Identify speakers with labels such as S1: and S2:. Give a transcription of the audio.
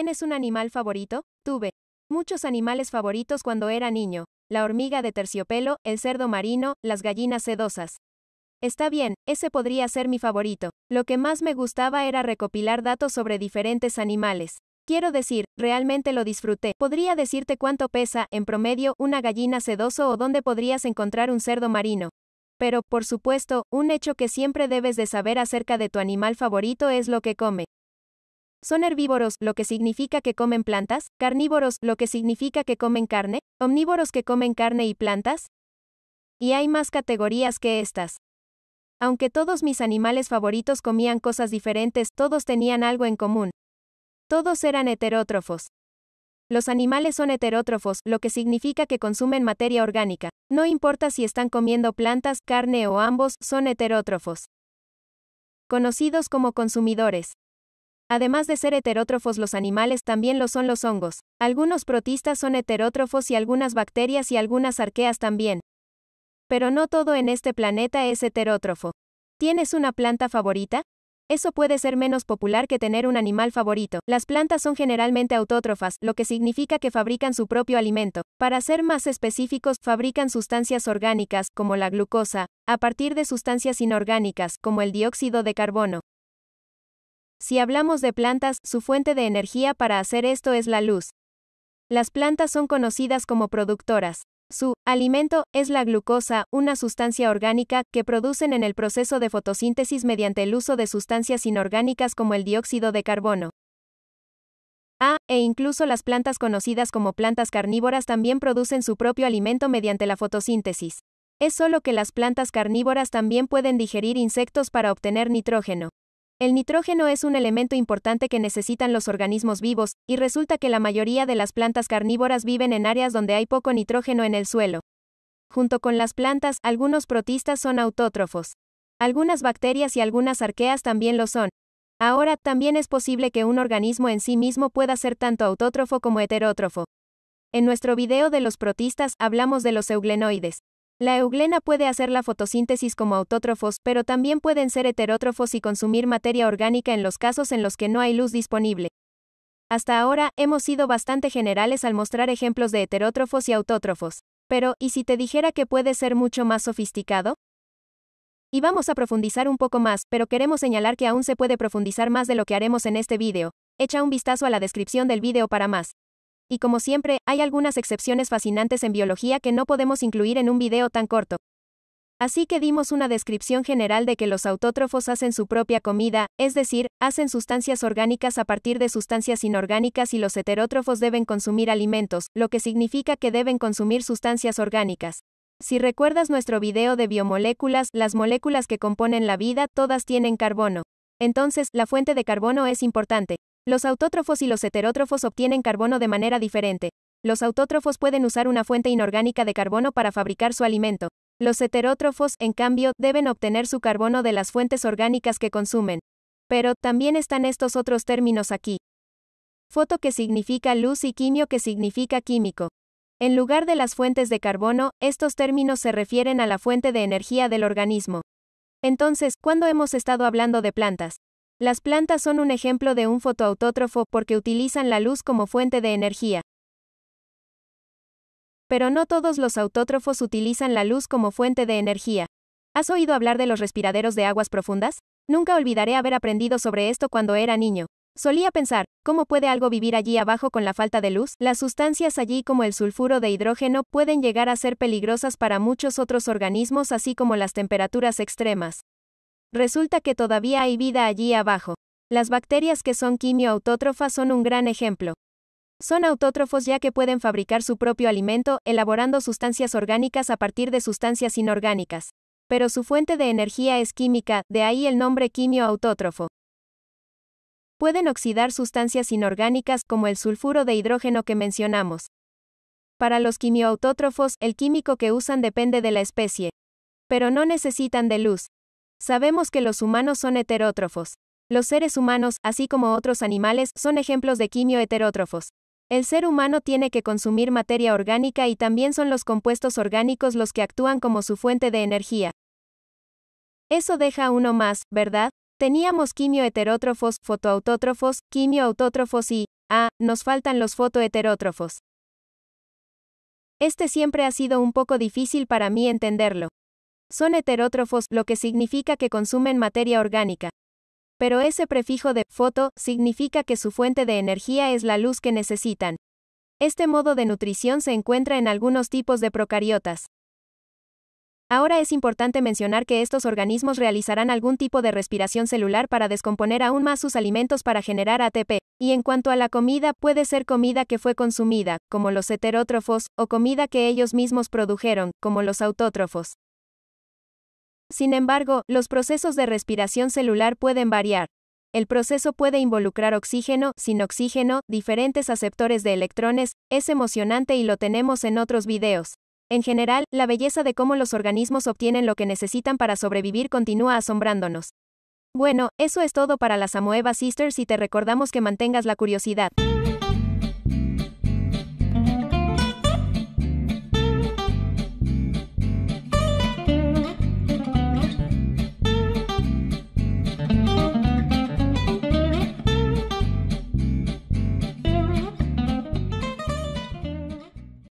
S1: ¿Tienes un animal favorito? Tuve muchos animales favoritos cuando era niño. La hormiga de terciopelo, el cerdo marino, las gallinas sedosas. Está bien, ese podría ser mi favorito. Lo que más me gustaba era recopilar datos sobre diferentes animales. Quiero decir, realmente lo disfruté. Podría decirte cuánto pesa, en promedio, una gallina sedoso o dónde podrías encontrar un cerdo marino. Pero, por supuesto, un hecho que siempre debes de saber acerca de tu animal favorito es lo que come. Son herbívoros, lo que significa que comen plantas, carnívoros, lo que significa que comen carne, omnívoros que comen carne y plantas. Y hay más categorías que estas. Aunque todos mis animales favoritos comían cosas diferentes, todos tenían algo en común. Todos eran heterótrofos. Los animales son heterótrofos, lo que significa que consumen materia orgánica. No importa si están comiendo plantas, carne o ambos, son heterótrofos. Conocidos como consumidores. Además de ser heterótrofos los animales también lo son los hongos. Algunos protistas son heterótrofos y algunas bacterias y algunas arqueas también. Pero no todo en este planeta es heterótrofo. ¿Tienes una planta favorita? Eso puede ser menos popular que tener un animal favorito. Las plantas son generalmente autótrofas, lo que significa que fabrican su propio alimento. Para ser más específicos, fabrican sustancias orgánicas, como la glucosa, a partir de sustancias inorgánicas, como el dióxido de carbono. Si hablamos de plantas, su fuente de energía para hacer esto es la luz. Las plantas son conocidas como productoras. Su alimento es la glucosa, una sustancia orgánica que producen en el proceso de fotosíntesis mediante el uso de sustancias inorgánicas como el dióxido de carbono. Ah, e incluso las plantas conocidas como plantas carnívoras también producen su propio alimento mediante la fotosíntesis. Es solo que las plantas carnívoras también pueden digerir insectos para obtener nitrógeno. El nitrógeno es un elemento importante que necesitan los organismos vivos, y resulta que la mayoría de las plantas carnívoras viven en áreas donde hay poco nitrógeno en el suelo. Junto con las plantas, algunos protistas son autótrofos. Algunas bacterias y algunas arqueas también lo son. Ahora, también es posible que un organismo en sí mismo pueda ser tanto autótrofo como heterótrofo. En nuestro video de los protistas hablamos de los euglenoides. La euglena puede hacer la fotosíntesis como autótrofos, pero también pueden ser heterótrofos y consumir materia orgánica en los casos en los que no hay luz disponible. Hasta ahora, hemos sido bastante generales al mostrar ejemplos de heterótrofos y autótrofos. Pero, ¿y si te dijera que puede ser mucho más sofisticado? Y vamos a profundizar un poco más, pero queremos señalar que aún se puede profundizar más de lo que haremos en este vídeo. Echa un vistazo a la descripción del vídeo para más. Y como siempre, hay algunas excepciones fascinantes en biología que no podemos incluir en un video tan corto. Así que dimos una descripción general de que los autótrofos hacen su propia comida, es decir, hacen sustancias orgánicas a partir de sustancias inorgánicas y los heterótrofos deben consumir alimentos, lo que significa que deben consumir sustancias orgánicas. Si recuerdas nuestro video de biomoléculas, las moléculas que componen la vida, todas tienen carbono. Entonces, la fuente de carbono es importante. Los autótrofos y los heterótrofos obtienen carbono de manera diferente. Los autótrofos pueden usar una fuente inorgánica de carbono para fabricar su alimento. Los heterótrofos, en cambio, deben obtener su carbono de las fuentes orgánicas que consumen. Pero, también están estos otros términos aquí. Foto que significa luz y quimio que significa químico. En lugar de las fuentes de carbono, estos términos se refieren a la fuente de energía del organismo. Entonces, ¿cuándo hemos estado hablando de plantas, las plantas son un ejemplo de un fotoautótrofo porque utilizan la luz como fuente de energía. Pero no todos los autótrofos utilizan la luz como fuente de energía. ¿Has oído hablar de los respiraderos de aguas profundas? Nunca olvidaré haber aprendido sobre esto cuando era niño. Solía pensar, ¿cómo puede algo vivir allí abajo con la falta de luz? Las sustancias allí como el sulfuro de hidrógeno pueden llegar a ser peligrosas para muchos otros organismos así como las temperaturas extremas. Resulta que todavía hay vida allí abajo. Las bacterias que son quimioautótrofas son un gran ejemplo. Son autótrofos ya que pueden fabricar su propio alimento, elaborando sustancias orgánicas a partir de sustancias inorgánicas. Pero su fuente de energía es química, de ahí el nombre quimioautótrofo. Pueden oxidar sustancias inorgánicas como el sulfuro de hidrógeno que mencionamos. Para los quimioautótrofos, el químico que usan depende de la especie. Pero no necesitan de luz. Sabemos que los humanos son heterótrofos. Los seres humanos, así como otros animales, son ejemplos de quimio-heterótrofos. El ser humano tiene que consumir materia orgánica y también son los compuestos orgánicos los que actúan como su fuente de energía. Eso deja uno más, ¿verdad? Teníamos quimio-heterótrofos, fotoautótrofos, quimio-autótrofos y, ah, nos faltan los fotoheterótrofos. Este siempre ha sido un poco difícil para mí entenderlo. Son heterótrofos, lo que significa que consumen materia orgánica. Pero ese prefijo de foto significa que su fuente de energía es la luz que necesitan. Este modo de nutrición se encuentra en algunos tipos de procariotas. Ahora es importante mencionar que estos organismos realizarán algún tipo de respiración celular para descomponer aún más sus alimentos para generar ATP, y en cuanto a la comida, puede ser comida que fue consumida, como los heterótrofos, o comida que ellos mismos produjeron, como los autótrofos. Sin embargo, los procesos de respiración celular pueden variar. El proceso puede involucrar oxígeno, sin oxígeno, diferentes aceptores de electrones, es emocionante y lo tenemos en otros videos. En general, la belleza de cómo los organismos obtienen lo que necesitan para sobrevivir continúa asombrándonos. Bueno, eso es todo para las Amoeba Sisters y te recordamos que mantengas la curiosidad.